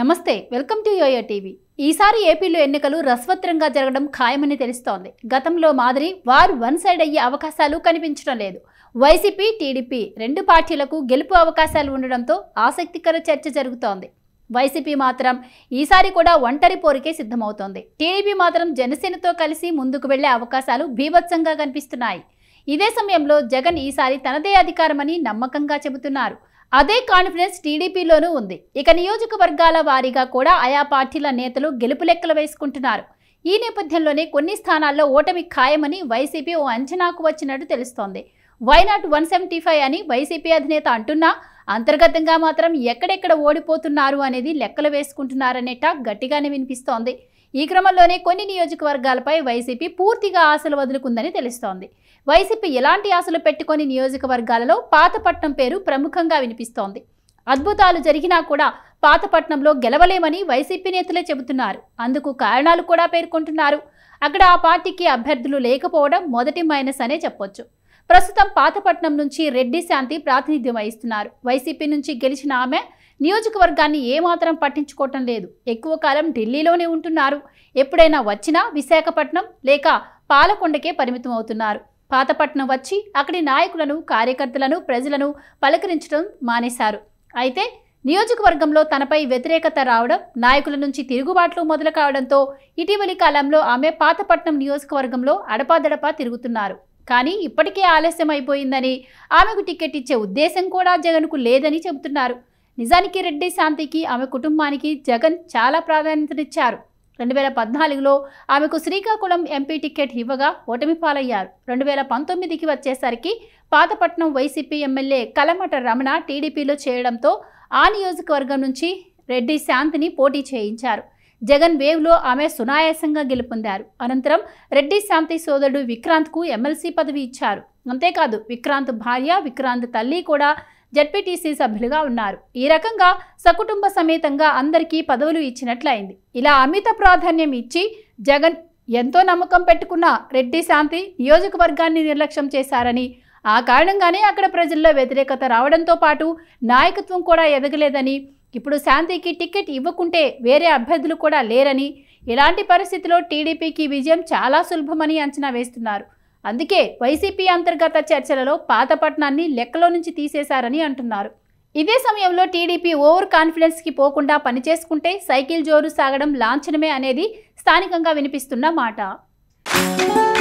నమస్తే welcome to yo-yo TV ఈసారి ఏపీలో ఎన్నికలు రసవత్రంగా జరగడం ఖాయమని తెలుస్తోంది గతంలో మాదిరి వారు వన్ సైడ్ అయ్యే అవకాశాలు కనిపించడం లేదు వైసీపీ టీడీపీ రెండు పార్టీలకు గెలుపు అవకాశాలు ఉండడంతో ఆసక్తికర చర్చ జరుగుతోంది వైసీపీ మాత్రం ఈసారి కూడా ఒంటరి పోరికే సిద్ధమవుతోంది టీడీపీ మాత్రం జనసేనతో కలిసి ముందుకు వెళ్లే అవకాశాలు భీభత్సంగా కనిపిస్తున్నాయి ఇదే సమయంలో జగన్ ఈసారి తనదే అధికారమని నమ్మకంగా చెబుతున్నారు అదే కాన్ఫిడెన్స్ టీడీపీలోనూ ఉంది ఇక నియోజకవర్గాల వారీగా కూడా ఆయా పార్టీల నేతలు గెలుపు లెక్కలు వేసుకుంటున్నారు ఈ నేపథ్యంలోనే కొన్ని స్థానాల్లో ఓటమి ఖాయమని వైసీపీ ఓ అంచనాకు వచ్చినట్టు తెలుస్తోంది వైనాట్ వన్ సెవెంటీ ఫైవ్ అని వైసీపీ అధినేత అంటున్నా అంతర్గతంగా మాత్రం ఎక్కడెక్కడ ఓడిపోతున్నారు అనేది లెక్కలు వేసుకుంటున్నారనే టాక్ గట్టిగానే వినిపిస్తోంది ఈ క్రమంలోనే కొన్ని నియోజకవర్గాలపై వైసీపీ పూర్తిగా ఆశలు వదులుకుందని తెలుస్తోంది వైసీపీ ఎలాంటి ఆశలు పెట్టుకొని నియోజకవర్గాలలో పాతపట్నం పేరు ప్రముఖంగా వినిపిస్తోంది అద్భుతాలు జరిగినా కూడా పాతపట్నంలో గెలవలేమని వైసీపీ నేతలే చెబుతున్నారు అందుకు కారణాలు కూడా పేర్కొంటున్నారు అక్కడ ఆ పార్టీకి అభ్యర్థులు లేకపోవడం మొదటి మైనస్ అనే చెప్పొచ్చు ప్రస్తుతం పాతపట్నం నుంచి రెడ్డి శాంతి ప్రాతినిధ్యం వహిస్తున్నారు వైసీపీ నుంచి గెలిచిన ఆమె నియోజకవర్గాన్ని ఏమాత్రం పట్టించుకోవటం లేదు ఎక్కువ కాలం ఢిల్లీలోనే ఉంటున్నారు ఎప్పుడైనా వచ్చినా విశాఖపట్నం లేక పాలకొండకే పరిమితం అవుతున్నారు పాతపట్నం వచ్చి అక్కడి నాయకులను కార్యకర్తలను ప్రజలను పలకరించడం మానేశారు అయితే నియోజకవర్గంలో తనపై వ్యతిరేకత రావడం నాయకుల నుంచి తిరుగుబాట్లు మొదలు కావడంతో ఇటీవలి కాలంలో ఆమె పాతపట్నం నియోజకవర్గంలో అడపాదడపా తిరుగుతున్నారు కానీ ఇప్పటికే ఆలస్యం అయిపోయిందని ఆమెకు టికెట్ ఇచ్చే ఉద్దేశం కూడా జగన్కు లేదని చెబుతున్నారు నిజానికి రెడ్డి శాంతికి ఆమె కుటుంబానికి జగన్ చాలా ప్రాధాన్యతనిచ్చారు రెండు వేల పద్నాలుగులో ఆమెకు శ్రీకాకుళం ఎంపీ టికెట్ ఇవ్వగా ఓటమి పాలయ్యారు రెండు వేల పంతొమ్మిదికి వచ్చేసరికి పాతపట్నం వైసీపీ ఎమ్మెల్యే కలమట రమణ టీడీపీలో చేయడంతో ఆ నియోజకవర్గం నుంచి రెడ్డి శాంతిని పోటీ చేయించారు జగన్ వేవ్లో ఆమె సునాయాసంగా గెలుపొందారు అనంతరం రెడ్డి శాంతి సోదరుడు విక్రాంత్కు ఎమ్మెల్సీ పదవి ఇచ్చారు అంతేకాదు విక్రాంత్ భార్య విక్రాంత్ తల్లి కూడా జడ్పీటీసీ సభ్యులుగా ఉన్నారు ఈ రకంగా సకుటుంబ సమేతంగా అందరికీ పదవులు ఇచ్చినట్లయింది ఇలా అమిత ప్రాధాన్యం ఇచ్చి జగన్ ఎంతో నమ్మకం పెట్టుకున్న రెడ్డి శాంతి నియోజకవర్గాన్ని నిర్లక్ష్యం చేశారని ఆ కారణంగానే అక్కడ ప్రజల్లో వ్యతిరేకత రావడంతో పాటు నాయకత్వం కూడా ఎదగలేదని ఇప్పుడు శాంతికి టికెట్ ఇవ్వకుంటే వేరే అభ్యర్థులు కూడా లేరని ఇలాంటి పరిస్థితిలో టీడీపీకి విజయం చాలా సులభమని అంచనా వేస్తున్నారు అందుకే వైసీపీ అంతర్గత చర్చలలో పాత పట్నాన్ని లెక్కలో నుంచి తీసేశారని అంటున్నారు ఇదే సమయంలో టీడీపీ ఓవర్ కాన్ఫిడెన్స్కి పోకుండా పనిచేసుకుంటే సైకిల్ జోరు సాగడం లాంఛనమే అనేది స్థానికంగా వినిపిస్తున్న మాట